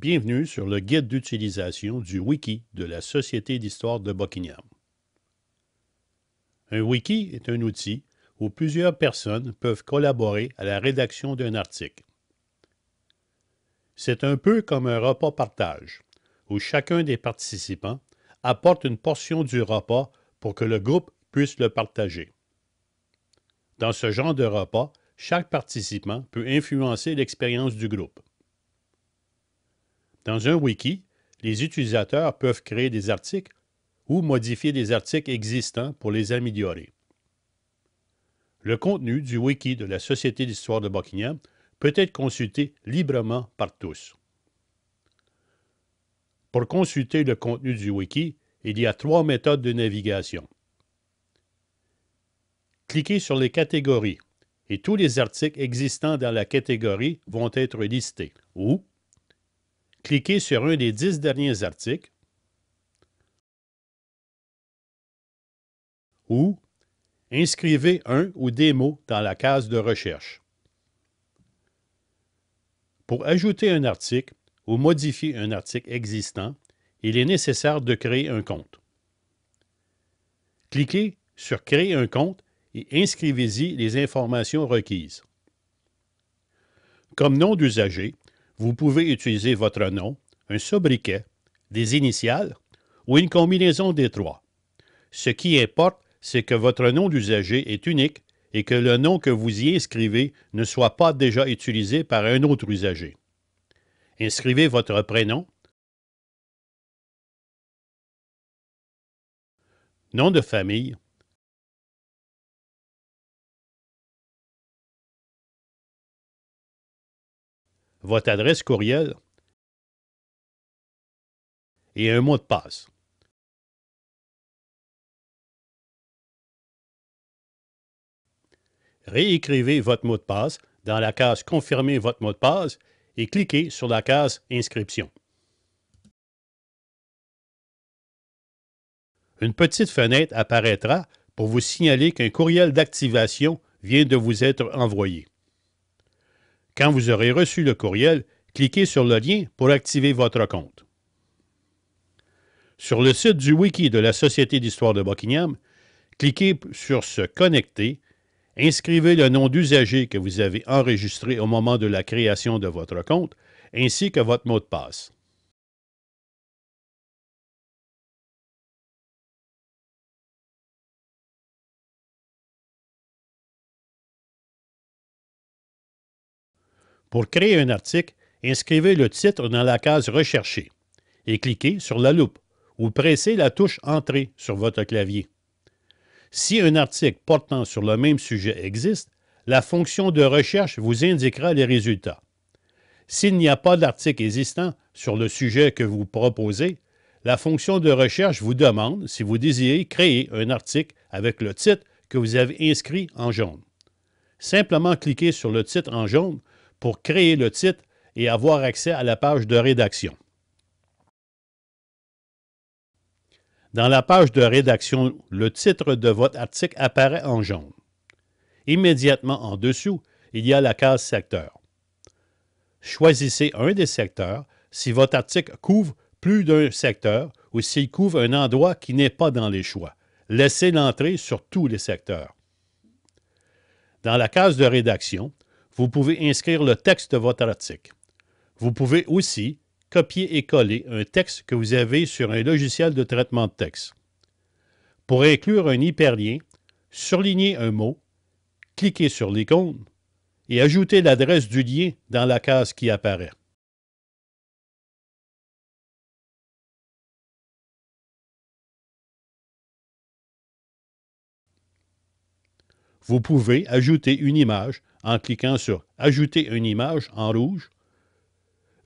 Bienvenue sur le guide d'utilisation du wiki de la Société d'histoire de Buckingham. Un wiki est un outil où plusieurs personnes peuvent collaborer à la rédaction d'un article. C'est un peu comme un repas partage, où chacun des participants apporte une portion du repas pour que le groupe puisse le partager. Dans ce genre de repas, chaque participant peut influencer l'expérience du groupe. Dans un wiki, les utilisateurs peuvent créer des articles ou modifier des articles existants pour les améliorer. Le contenu du wiki de la Société d'histoire de Buckingham peut être consulté librement par tous. Pour consulter le contenu du wiki, il y a trois méthodes de navigation. Cliquez sur les catégories et tous les articles existants dans la catégorie vont être listés ou cliquez sur un des dix derniers articles ou inscrivez un ou des mots dans la case de recherche. Pour ajouter un article ou modifier un article existant, il est nécessaire de créer un compte. Cliquez sur Créer un compte et inscrivez-y les informations requises. Comme nom d'usager, vous pouvez utiliser votre nom, un sobriquet, des initiales ou une combinaison des trois. Ce qui importe, c'est que votre nom d'usager est unique et que le nom que vous y inscrivez ne soit pas déjà utilisé par un autre usager. Inscrivez votre prénom, nom de famille, votre adresse courriel et un mot de passe. Réécrivez votre mot de passe dans la case Confirmer votre mot de passe et cliquez sur la case Inscription. Une petite fenêtre apparaîtra pour vous signaler qu'un courriel d'activation vient de vous être envoyé. Quand vous aurez reçu le courriel, cliquez sur le lien pour activer votre compte. Sur le site du wiki de la Société d'histoire de Buckingham, cliquez sur Se connecter, inscrivez le nom d'usager que vous avez enregistré au moment de la création de votre compte ainsi que votre mot de passe. Pour créer un article, inscrivez le titre dans la case Rechercher et cliquez sur la loupe ou pressez la touche Entrée sur votre clavier. Si un article portant sur le même sujet existe, la fonction de recherche vous indiquera les résultats. S'il n'y a pas d'article existant sur le sujet que vous proposez, la fonction de recherche vous demande si vous désirez créer un article avec le titre que vous avez inscrit en jaune. Simplement cliquez sur le titre en jaune pour créer le titre et avoir accès à la page de rédaction. Dans la page de rédaction, le titre de votre article apparaît en jaune. Immédiatement en dessous, il y a la case secteur. Choisissez un des secteurs si votre article couvre plus d'un secteur ou s'il couvre un endroit qui n'est pas dans les choix. Laissez l'entrée sur tous les secteurs. Dans la case de rédaction, vous pouvez inscrire le texte de votre article. Vous pouvez aussi copier et coller un texte que vous avez sur un logiciel de traitement de texte. Pour inclure un hyperlien, surlignez un mot, cliquez sur l'icône et ajoutez l'adresse du lien dans la case qui apparaît. vous pouvez ajouter une image en cliquant sur Ajouter une image en rouge.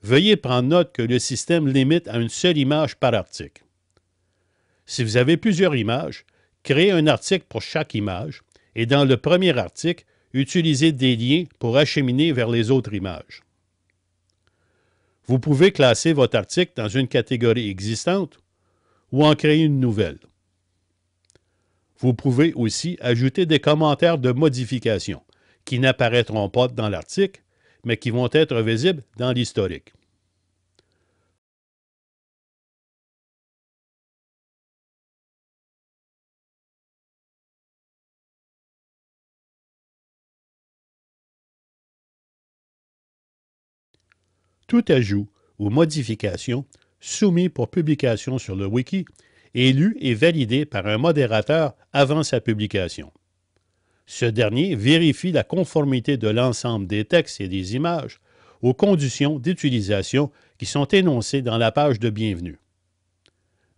Veuillez prendre note que le système limite à une seule image par article. Si vous avez plusieurs images, créez un article pour chaque image et dans le premier article, utilisez des liens pour acheminer vers les autres images. Vous pouvez classer votre article dans une catégorie existante ou en créer une nouvelle. Vous pouvez aussi ajouter des commentaires de modification qui n'apparaîtront pas dans l'article, mais qui vont être visibles dans l'historique. Tout ajout ou modification soumis pour publication sur le wiki élu lu et validé par un modérateur avant sa publication. Ce dernier vérifie la conformité de l'ensemble des textes et des images aux conditions d'utilisation qui sont énoncées dans la page de bienvenue.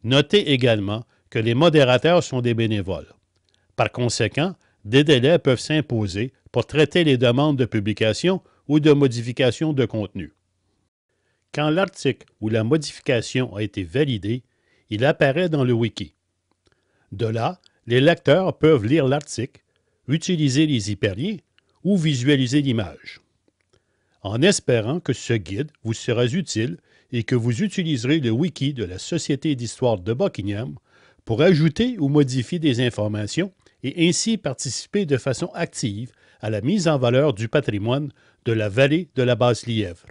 Notez également que les modérateurs sont des bénévoles. Par conséquent, des délais peuvent s'imposer pour traiter les demandes de publication ou de modification de contenu. Quand l'article ou la modification a été validé, il apparaît dans le wiki. De là, les lecteurs peuvent lire l'article, utiliser les hyperliens ou visualiser l'image. En espérant que ce guide vous sera utile et que vous utiliserez le wiki de la Société d'histoire de Buckingham pour ajouter ou modifier des informations et ainsi participer de façon active à la mise en valeur du patrimoine de la vallée de la Basse-Lièvre.